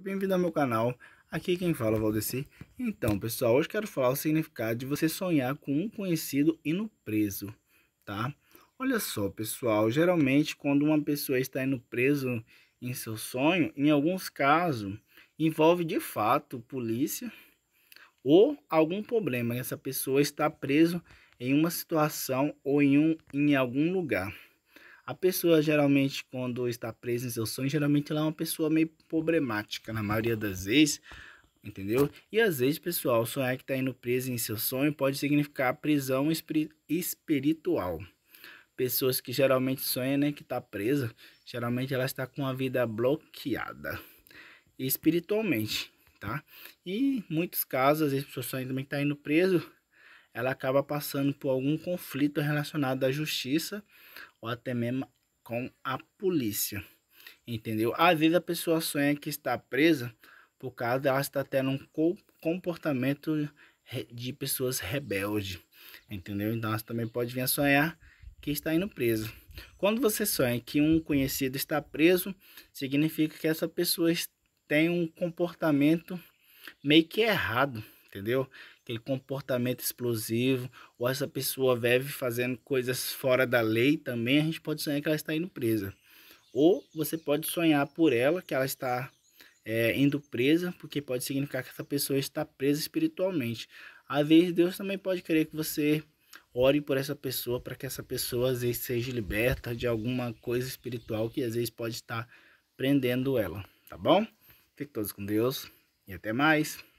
Bem-vindo ao meu canal, aqui quem fala é o Valdeci. Então, pessoal, hoje quero falar o significado de você sonhar com um conhecido indo preso, tá? Olha só, pessoal, geralmente quando uma pessoa está indo preso em seu sonho, em alguns casos, envolve de fato polícia ou algum problema, essa pessoa está preso em uma situação ou em, um, em algum lugar. A pessoa geralmente quando está presa em seu sonho geralmente ela é uma pessoa meio problemática na maioria das vezes, entendeu? E às vezes, pessoal, sonhar que está indo preso em seu sonho pode significar prisão espiritual. Pessoas que geralmente sonham né, que está presa, geralmente ela está com a vida bloqueada espiritualmente, tá? E em muitos casos, às vezes, a pessoa sonha também que está indo preso, ela acaba passando por algum conflito relacionado à justiça ou até mesmo com a polícia. Entendeu? Às vezes a pessoa sonha que está presa por causa dela estar tendo um comportamento de pessoas rebeldes. Entendeu? Então você também pode vir a sonhar que está indo preso. Quando você sonha que um conhecido está preso, significa que essa pessoa tem um comportamento meio que errado entendeu? Aquele comportamento explosivo, ou essa pessoa vive fazendo coisas fora da lei também, a gente pode sonhar que ela está indo presa. Ou você pode sonhar por ela que ela está é, indo presa, porque pode significar que essa pessoa está presa espiritualmente. Às vezes Deus também pode querer que você ore por essa pessoa para que essa pessoa às vezes seja liberta de alguma coisa espiritual que às vezes pode estar prendendo ela, tá bom? Fique todos com Deus e até mais.